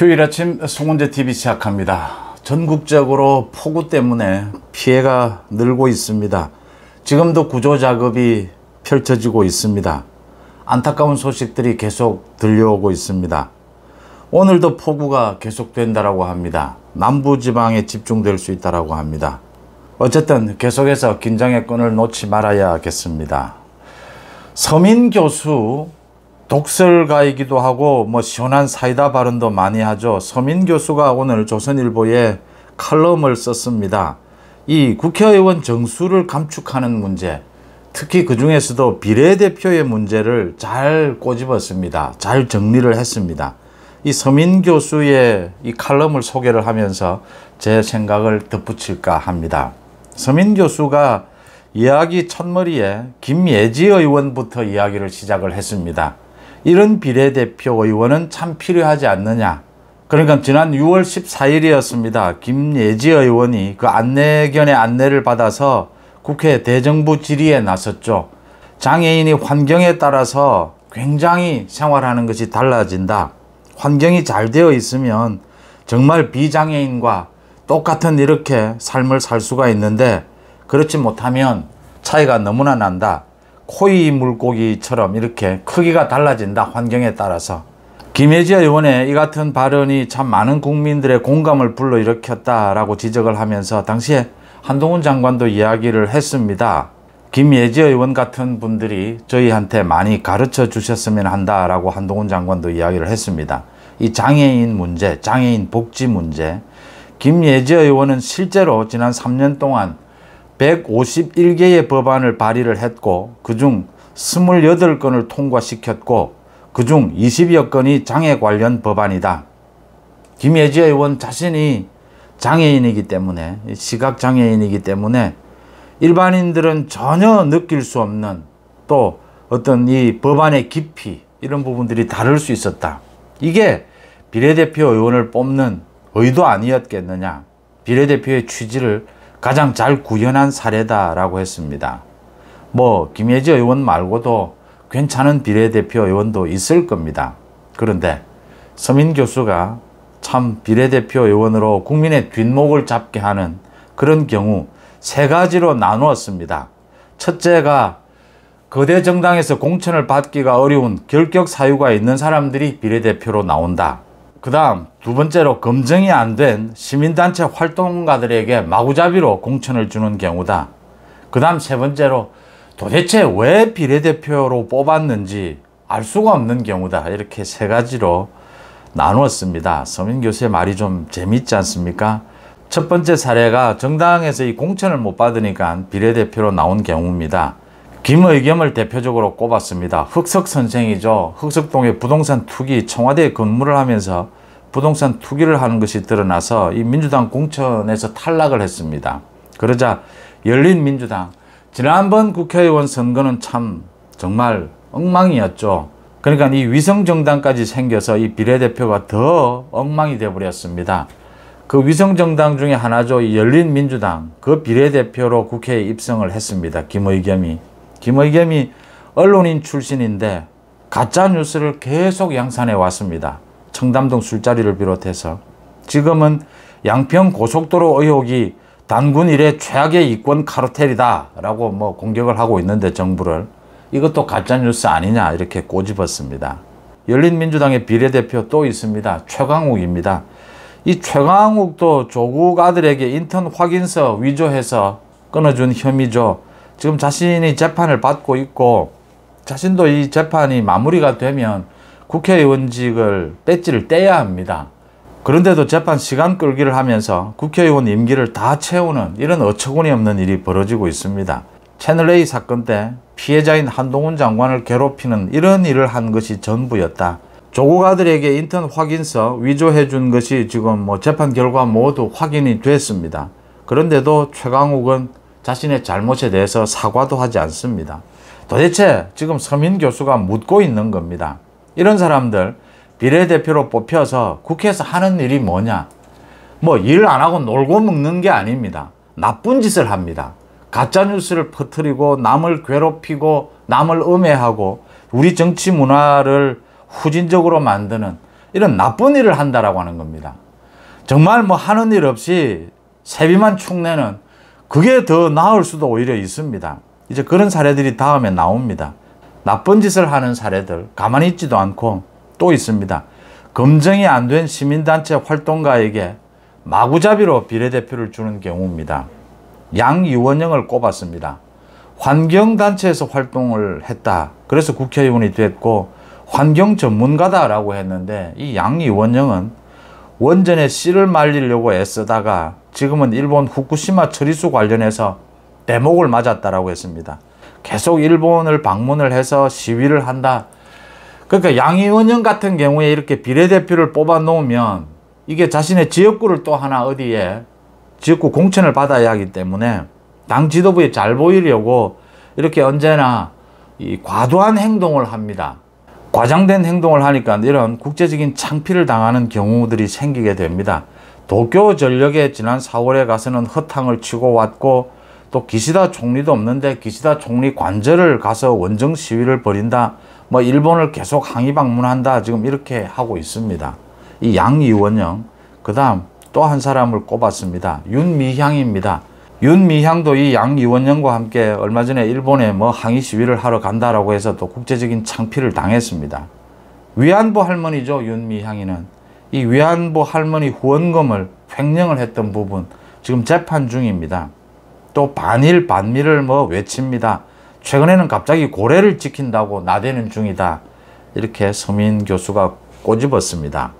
휴일 아침 송은재 TV 시작합니다. 전국적으로 폭우 때문에 피해가 늘고 있습니다. 지금도 구조 작업이 펼쳐지고 있습니다. 안타까운 소식들이 계속 들려오고 있습니다. 오늘도 폭우가 계속된다라고 합니다. 남부지방에 집중될 수 있다라고 합니다. 어쨌든 계속해서 긴장의 끈을 놓지 말아야겠습니다. 서민교수 독설가이기도 하고 뭐 시원한 사이다 발언도 많이 하죠. 서민 교수가 오늘 조선일보에 칼럼을 썼습니다. 이 국회의원 정수를 감축하는 문제 특히 그 중에서도 비례대표의 문제를 잘 꼬집었습니다. 잘 정리를 했습니다. 이 서민 교수의 이 칼럼을 소개를 하면서 제 생각을 덧붙일까 합니다. 서민 교수가 이야기 첫머리에 김예지 의원부터 이야기를 시작을 했습니다. 이런 비례대표 의원은 참 필요하지 않느냐. 그러니까 지난 6월 14일이었습니다. 김예지 의원이 그 안내견의 안내를 받아서 국회 대정부 질의에 나섰죠. 장애인이 환경에 따라서 굉장히 생활하는 것이 달라진다. 환경이 잘 되어 있으면 정말 비장애인과 똑같은 이렇게 삶을 살 수가 있는데 그렇지 못하면 차이가 너무나 난다. 코이 물고기처럼 이렇게 크기가 달라진다 환경에 따라서 김혜지아 의원의 이 같은 발언이 참 많은 국민들의 공감을 불러일으켰다라고 지적을 하면서 당시에 한동훈 장관도 이야기를 했습니다. 김예지 의원 같은 분들이 저희한테 많이 가르쳐 주셨으면 한다라고 한동훈 장관도 이야기를 했습니다. 이 장애인 문제, 장애인 복지 문제 김예지 의원은 실제로 지난 3년 동안 151개의 법안을 발의를 했고 그중 28건을 통과시켰고 그중 20여 건이 장애 관련 법안이다. 김예지 의원 자신이 장애인이기 때문에 시각장애인이기 때문에 일반인들은 전혀 느낄 수 없는 또 어떤 이 법안의 깊이 이런 부분들이 다를 수 있었다. 이게 비례대표 의원을 뽑는 의도 아니었겠느냐. 비례대표의 취지를 가장 잘 구현한 사례다라고 했습니다. 뭐김혜지 의원 말고도 괜찮은 비례대표 의원도 있을 겁니다. 그런데 서민 교수가 참 비례대표 의원으로 국민의 뒷목을 잡게 하는 그런 경우 세 가지로 나누었습니다. 첫째가 거대 정당에서 공천을 받기가 어려운 결격 사유가 있는 사람들이 비례대표로 나온다. 그 다음 두 번째로 검증이 안 된 시민단체 활동가들에게 마구잡이로 공천을 주는 경우다. 그 다음 세 번째로 도대체 왜 비례대표로 뽑았는지 알 수가 없는 경우다. 이렇게 세 가지로 나누었습니다. 서민 교수의 말이 좀 재미있지 않습니까? 첫 번째 사례가 정당에서 이 공천을 못 받으니까 비례대표로 나온 경우입니다. 김의겸을 대표적으로 꼽았습니다. 흑석 선생이죠. 흑석동의 부동산 투기 청와대에 근무를 하면서 부동산 투기를 하는 것이 드러나서 이 민주당 공천에서 탈락을 했습니다. 그러자 열린민주당 지난번 국회의원 선거는 참 정말 엉망이었죠. 그러니까 이 위성정당까지 생겨서 이 비례대표가 더 엉망이 되어버렸습니다. 그 위성정당 중에 하나죠. 열린민주당 그 비례대표로 국회에 입성을 했습니다. 김의겸이. 김의겸이 언론인 출신인데 가짜 뉴스를 계속 양산해 왔습니다. 청담동 술자리를 비롯해서 지금은 양평 고속도로 의혹이 단군 이래 최악의 이권 카르텔이다 라고 뭐 공격을 하고 있는데 정부를 이것도 가짜뉴스 아니냐 이렇게 꼬집었습니다. 열린민주당의 비례대표 또 있습니다. 최강욱입니다. 이 최강욱도 조국 아들에게 인턴 확인서 위조해서 끊어준 혐의죠. 지금 자신이 재판을 받고 있고 자신도 이 재판이 마무리가 되면 국회의원직을 배지를 떼야 합니다. 그런데도 재판 시간 끌기를 하면서 국회의원 임기를 다 채우는 이런 어처구니 없는 일이 벌어지고 있습니다. 채널A 사건 때 피해자인 한동훈 장관을 괴롭히는 이런 일을 한 것이 전부였다. 조국 아들에게 인턴 확인서 위조해 준 것이 지금 뭐 재판 결과 모두 확인이 됐습니다. 그런데도 최강욱은 자신의 잘못에 대해서 사과도 하지 않습니다. 도대체 지금 서민 교수가 묻고 있는 겁니다. 이런 사람들 비례대표로 뽑혀서 국회에서 하는 일이 뭐냐? 뭐 일 안 하고 놀고 먹는 게 아닙니다. 나쁜 짓을 합니다. 가짜뉴스를 퍼뜨리고 남을 괴롭히고 남을 음해하고 우리 정치 문화를 후진적으로 만드는 이런 나쁜 일을 한다라고 하는 겁니다. 정말 뭐 하는 일 없이 세비만 축내는 그게 더 나을 수도 오히려 있습니다. 이제 그런 사례들이 다음에 나옵니다. 나쁜 짓을 하는 사례들 가만히 있지도 않고 또 있습니다. 검증이 안 된 시민단체 활동가에게 마구잡이로 비례대표를 주는 경우입니다. 양유원영을 꼽았습니다. 환경단체에서 활동을 했다. 그래서 국회의원이 됐고 환경 전문가다라고 했는데 이 양유원영은 원전에 씨를 말리려고 애쓰다가 지금은 일본 후쿠시마 처리수 관련해서 대목을 맞았다라고 했습니다. 계속 일본을 방문을 해서 시위를 한다. 그러니까 양의원영 같은 경우에 이렇게 비례대표를 뽑아놓으면 이게 자신의 지역구를 또 하나 어디에 지역구 공천을 받아야 하기 때문에 당 지도부에 잘 보이려고 이렇게 언제나 이 과도한 행동을 합니다. 과장된 행동을 하니까 이런 국제적인 창피를 당하는 경우들이 생기게 됩니다. 도쿄 전력에 지난 4월에 가서는 허탕을 치고 왔고 또 기시다 총리도 없는데 기시다 총리 관절을 가서 원정 시위를 벌인다. 뭐 일본을 계속 항의 방문한다. 지금 이렇게 하고 있습니다. 이양의원영그 다음 또 한 사람을 꼽았습니다. 윤미향입니다. 윤미향도 이양 의원영과 함께 얼마 전에 일본에 뭐 항의 시위를 하러 간다라고 해서 또 국제적인 창피를 당했습니다. 위안부 할머니죠. 윤미향이는. 이 위안부 할머니 후원금을 횡령을 했던 부분 지금 재판 중입니다. 또 반일 반미를 뭐 외칩니다. 최근에는 갑자기 고래를 지킨다고 나대는 중이다. 이렇게 서민 교수가 꼬집었습니다.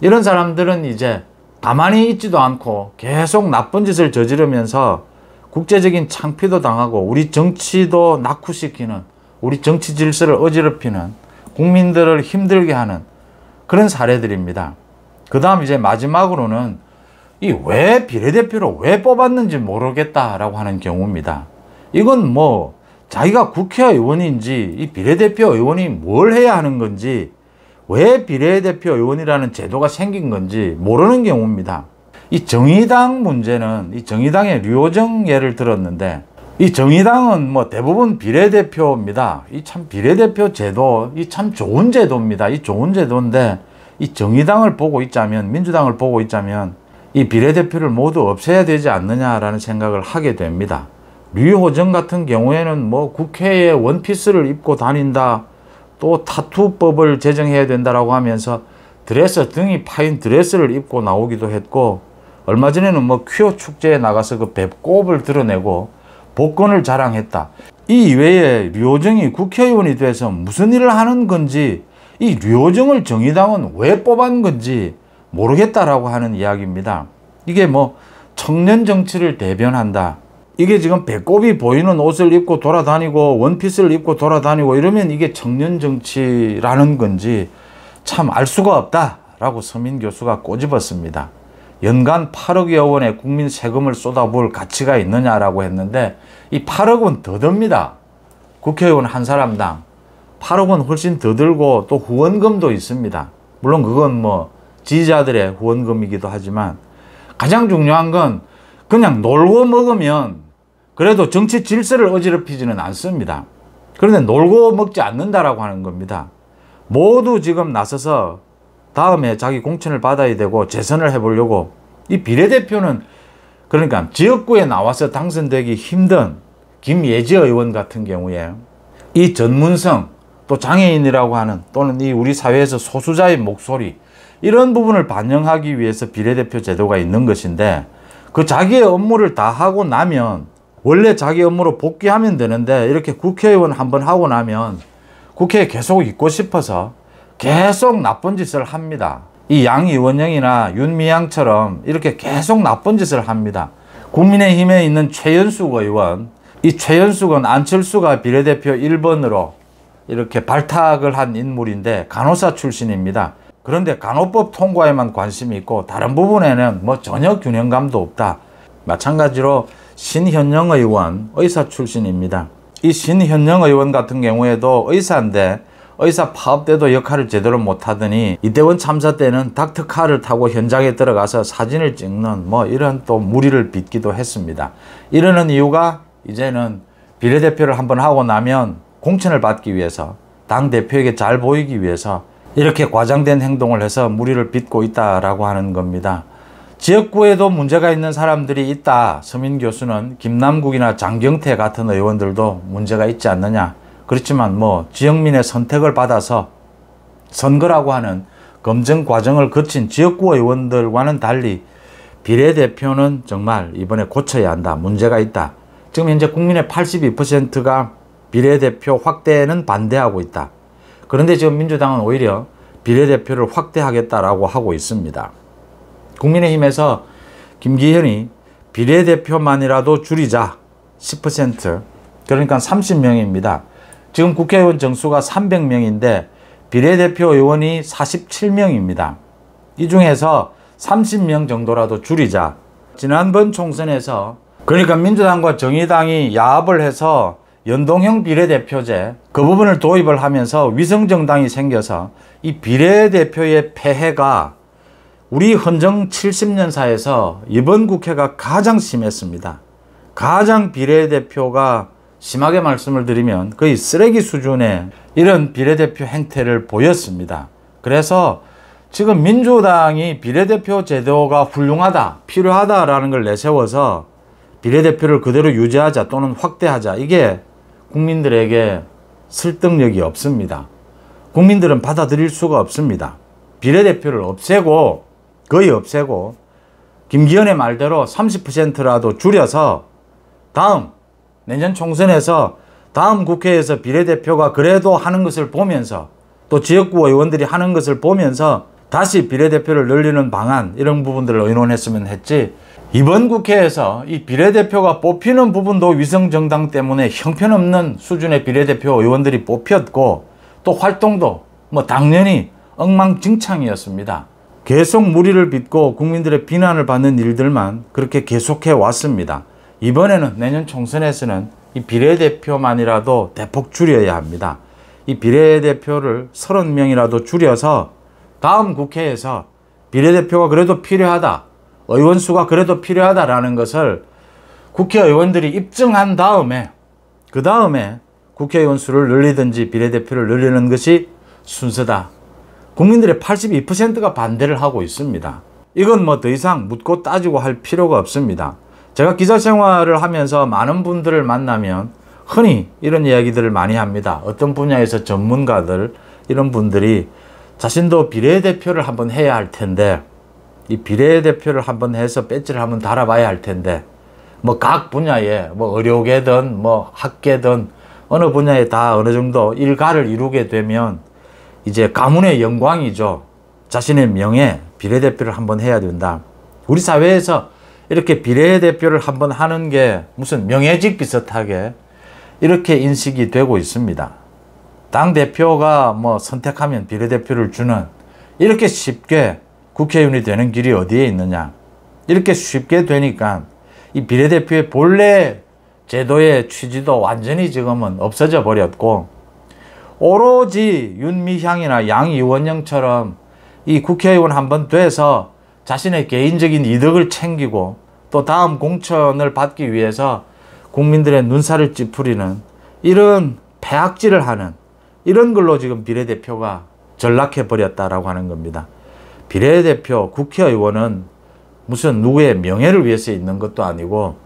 이런 사람들은 이제 가만히 있지도 않고 계속 나쁜 짓을 저지르면서 국제적인 창피도 당하고 우리 정치도 낙후시키는 우리 정치 질서를 어지럽히는 국민들을 힘들게 하는 그런 사례들입니다. 그 다음 이제 마지막으로는 이 왜 비례대표로 왜 뽑았는지 모르겠다라고 하는 경우입니다. 이건 뭐 자기가 국회의원인지 이 비례대표 의원이 뭘 해야 하는 건지 왜 비례대표 의원이라는 제도가 생긴 건지 모르는 경우입니다. 이 정의당 문제는 이 정의당의 류호정 예를 들었는데 이 정의당은 뭐 대부분 비례대표입니다. 이 참 비례대표 제도 이 참 좋은 제도입니다. 이 좋은 제도인데 이 정의당을 보고 있자면 민주당을 보고 있자면 이 비례대표를 모두 없애야 되지 않느냐라는 생각을 하게 됩니다. 류호정 같은 경우에는 뭐 국회에 원피스를 입고 다닌다 또 타투법을 제정해야 된다라고 하면서 드레스 등이 파인 드레스를 입고 나오기도 했고 얼마 전에는 뭐 퀴어 축제에 나가서 그 배꼽을 드러내고 복권을 자랑했다. 이 이외에 류호정이 국회의원이 돼서 무슨 일을 하는 건지 이 류호정을 정의당은 왜 뽑은 건지 모르겠다라고 하는 이야기입니다. 이게 뭐 청년 정치를 대변한다. 이게 지금 배꼽이 보이는 옷을 입고 돌아다니고 원피스를 입고 돌아다니고 이러면 이게 청년 정치라는 건지 참 알 수가 없다라고 서민 교수가 꼬집었습니다. 연간 8억여 원의 국민 세금을 쏟아부을 가치가 있느냐라고 했는데 이 8억은 더 듭니다. 국회의원 한 사람당 8억은 훨씬 더 들고 또 후원금도 있습니다. 물론 그건 뭐 지지자들의 후원금이기도 하지만 가장 중요한 건 그냥 놀고 먹으면 그래도 정치 질서를 어지럽히지는 않습니다. 그런데 놀고 먹지 않는다라고 하는 겁니다. 모두 지금 나서서 다음에 자기 공천을 받아야 되고 재선을 해보려고 이 비례대표는 그러니까 지역구에 나와서 당선되기 힘든 김예지 의원 같은 경우에 이 전문성 또 장애인이라고 하는 또는 이 우리 사회에서 소수자의 목소리 이런 부분을 반영하기 위해서 비례대표 제도가 있는 것인데 그 자기의 업무를 다 하고 나면 원래 자기 업무로 복귀하면 되는데 이렇게 국회의원 한번 하고 나면 국회에 계속 있고 싶어서 계속 나쁜 짓을 합니다. 이 양이원영이나 윤미향처럼 이렇게 계속 나쁜 짓을 합니다. 국민의힘에 있는 최연숙 의원, 이 최연숙은 안철수가 비례대표 1번으로 이렇게 발탁을 한 인물인데 간호사 출신입니다. 그런데 간호법 통과에만 관심이 있고 다른 부분에는 뭐 전혀 균형감도 없다. 마찬가지로 신현영 의원 의사 출신입니다. 이 신현영 의원 같은 경우에도 의사인데 의사 파업 때도 역할을 제대로 못하더니 이태원 참사 때는 닥터카를 타고 현장에 들어가서 사진을 찍는 뭐 이런 또 무리를 빚기도 했습니다. 이러는 이유가 이제는 비례대표를 한번 하고 나면 공천을 받기 위해서 당 대표에게 잘 보이기 위해서 이렇게 과장된 행동을 해서 무리를 빚고 있다라고 하는 겁니다. 지역구에도 문제가 있는 사람들이 있다. 서민 교수는 김남국이나 장경태 같은 의원들도 문제가 있지 않느냐. 그렇지만 뭐 지역민의 선택을 받아서 선거라고 하는 검증 과정을 거친 지역구 의원들과는 달리 비례대표는 정말 이번에 고쳐야 한다. 문제가 있다. 지금 현재 국민의 82%가 비례대표 확대에는 반대하고 있다. 그런데 지금 민주당은 오히려 비례대표를 확대하겠다라고 하고 있습니다. 국민의힘에서 김기현이 비례대표만이라도 줄이자 10% 그러니까 30명입니다. 지금 국회의원 정수가 300명인데 비례대표 의원이 47명입니다. 이 중에서 30명 정도라도 줄이자. 지난번 총선에서 그러니까 민주당과 정의당이 야합을 해서 연동형 비례대표제 그 부분을 도입을 하면서 위성정당이 생겨서 이 비례대표의 폐해가 우리 헌정 70년사에서 이번 국회가 가장 심했습니다. 가장 비례대표가 심하게 말씀을 드리면 거의 쓰레기 수준의 이런 비례대표 행태를 보였습니다. 그래서 지금 민주당이 비례대표 제도가 훌륭하다, 필요하다라는 걸 내세워서 비례대표를 그대로 유지하자 또는 확대하자 이게 국민들에게 설득력이 없습니다. 국민들은 받아들일 수가 없습니다. 비례대표를 없애고 거의 없애고 김기현의 말대로 30%라도 줄여서 다음 내년 총선에서 다음 국회에서 비례대표가 그래도 하는 것을 보면서 또 지역구 의원들이 하는 것을 보면서 다시 비례대표를 늘리는 방안 이런 부분들을 의논했으면 했지 이번 국회에서 이 비례대표가 뽑히는 부분도 위성정당 때문에 형편없는 수준의 비례대표 의원들이 뽑혔고 또 활동도 뭐 당연히 엉망진창이었습니다. 계속 무리를 빚고 국민들의 비난을 받는 일들만 그렇게 계속해 왔습니다. 이번에는 내년 총선에서는 이 비례대표만이라도 대폭 줄여야 합니다. 이 비례대표를 30명이라도 줄여서 다음 국회에서 비례대표가 그래도 필요하다. 의원수가 그래도 필요하다라는 것을 국회의원들이 입증한 다음에 그 다음에 국회의원 수를 늘리든지 비례대표를 늘리는 것이 순서다. 국민들의 82%가 반대를 하고 있습니다. 이건 뭐 더 이상 묻고 따지고 할 필요가 없습니다. 제가 기자 생활을 하면서 많은 분들을 만나면 흔히 이런 이야기들을 많이 합니다. 어떤 분야에서 전문가들 이런 분들이 자신도 비례대표를 한번 해야 할 텐데 이 비례대표를 한번 해서 배지를 한번 달아봐야 할 텐데 뭐 각 분야에 뭐 의료계든 뭐 학계든 어느 분야에 다 어느 정도 일가를 이루게 되면 이제 가문의 영광이죠. 자신의 명예 비례대표를 한번 해야 된다. 우리 사회에서 이렇게 비례대표를 한번 하는 게 무슨 명예직 비슷하게 이렇게 인식이 되고 있습니다. 당대표가 뭐 선택하면 비례대표를 주는 이렇게 쉽게 국회의원이 되는 길이 어디에 있느냐. 이렇게 쉽게 되니까 이 비례대표의 본래 제도의 취지도 완전히 지금은 없어져 버렸고 오로지 윤미향이나 양이원영처럼 이 국회의원 한번 돼서 자신의 개인적인 이득을 챙기고 또 다음 공천을 받기 위해서 국민들의 눈살을 찌푸리는 이런 폐악질을 하는 이런 걸로 지금 비례대표가 전락해버렸다라고 하는 겁니다. 비례대표 국회의원은 무슨 누구의 명예를 위해서 있는 것도 아니고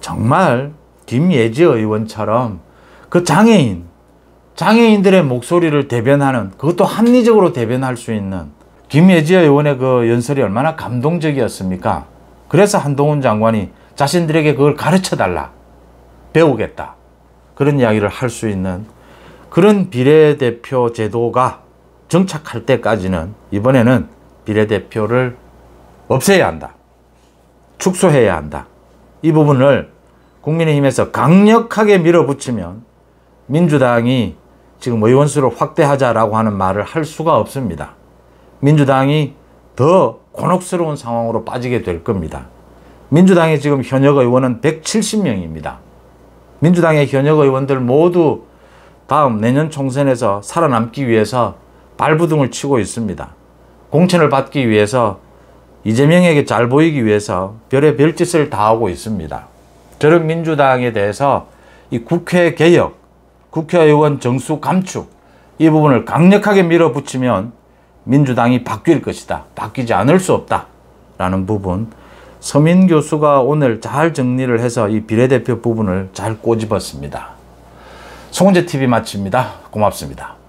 정말 김예지 의원처럼 그 장애인, 장애인들의 목소리를 대변하는 그것도 합리적으로 대변할 수 있는 김예지 의원의 그 연설이 얼마나 감동적이었습니까? 그래서 한동훈 장관이 자신들에게 그걸 가르쳐 달라. 배우겠다. 그런 이야기를 할 수 있는 그런 비례대표 제도가 정착할 때까지는 이번에는 비례대표를 없애야 한다. 축소해야 한다. 이 부분을 국민의힘에서 강력하게 밀어붙이면 민주당이 지금 의원수를 확대하자라고 하는 말을 할 수가 없습니다. 민주당이 더 곤혹스러운 상황으로 빠지게 될 겁니다. 민주당의 지금 현역 의원은 170명입니다. 민주당의 현역 의원들 모두 다음 내년 총선에서 살아남기 위해서 발부둥을 치고 있습니다. 공천을 받기 위해서 이재명에게 잘 보이기 위해서 별의 별짓을 다 하고 있습니다. 저런 민주당에 대해서 이 국회 개혁, 국회의원 정수 감축 이 부분을 강력하게 밀어붙이면 민주당이 바뀔 것이다. 바뀌지 않을 수 없다. 라는 부분 서민 교수가 오늘 잘 정리를 해서 이 비례대표 부분을 잘 꼬집었습니다. 송은재TV 마칩니다. 고맙습니다.